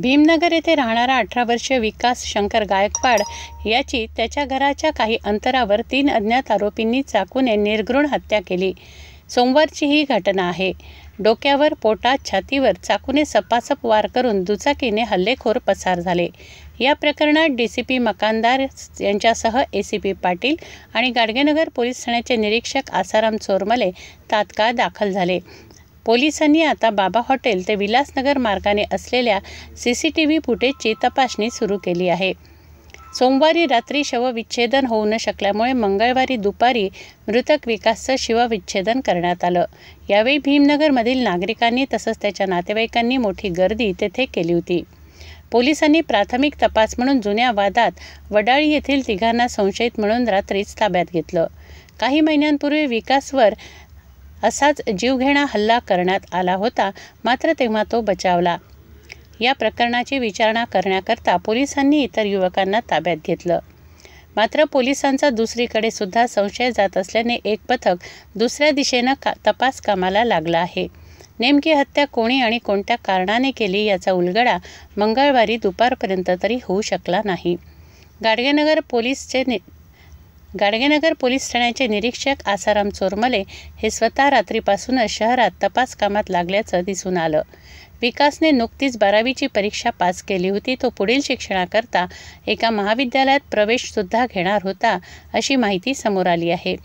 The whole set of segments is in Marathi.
भीमनगर येथे राहणारा अठरा वर्षीय विकास शंकर गायकवाड याची त्याच्या घराच्या काही अंतरावर तीन अज्ञात आरोपींनी चाकूने निर्घृण हत्या केली सोमवारची ही घटना आहे डोक्यावर पोटात छातीवर चाकूने सपासप वार करून दुचाकीने हल्लेखोर पसार झाले या प्रकरणात डी सी पी मकानदार यांच्यासह ए सी पी पाटील आणि गाडगेनगर पोलीस ठाण्याचे निरीक्षक आसाराम चोरमले तात्काळ दाखल झाले पोलिसांनी आता बाबा हॉटेल ते विलासनगर मार्गाने असलेल्या सी सी टी व्ही फुटेजची तपासणी सुरू केली आहे सोमवारी रात्री शवविच्छेदन होऊ न शकल्यामुळे मंगळवारी दुपारी मृतक विकासचं शिवविच्छेदन करण्यात आलं यावेळी भीमनगरमधील नागरिकांनी तसंच त्याच्या नातेवाईकांनी मोठी गर्दी तेथे केली होती पोलिसांनी प्राथमिक तपास म्हणून जुन्या वादात वडाळी येथील तिघांना संशयित म्हणून रात्रीच ताब्यात घेतलं काही महिन्यांपूर्वी विकासवर असाच जीवघेणा हल्ला करण्यात आला होता मात्र तेव्हा तो बचावला या प्रकरणाची विचारणा करण्याकरता पोलिसांनी इतर युवकांना ताब्यात घेतलं मात्र पोलिसांचा दुसरीकडे सुद्धा संशय जात असल्याने एक पथक दुसऱ्या दिशेनं का तपास कामाला लागला आहे नेमकी हत्या कोणी आणि कोणत्या कारणाने केली याचा उलगडा मंगळवारी दुपारपर्यंत तरी होऊ शकला नाही गाडगेनगर पोलीसचे ने गाडगेनगर पोलीस ठाण्याचे निरीक्षक आसाराम चोरमले हे स्वतः रात्रीपासूनच शहरात तपास कामात लागल्याचं दिसून आलं विकासने नुकतीच बारावीची परीक्षा पास केली होती तो पुढील शिक्षणाकरता एका महाविद्यालयात प्रवेशसुद्धा घेणार होता अशी माहिती समोर आली आहे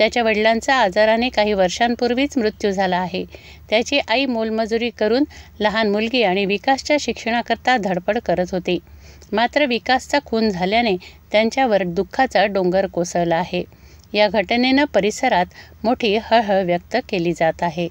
त्याच्या वडिलांचा आजाराने काही वर्षांपूर्वीच मृत्यू झाला आहे त्याची आई मोलमजुरी करून लहान मुलगी आणि विकासच्या शिक्षणाकरता धडपड करत होती मात्र विकासचा खून झाल्याने त्यांच्यावर दुःखाचा डोंगर कोसळला आहे या घटनेनं परिसरात मोठी हळहळ व्यक्त केली जात आहे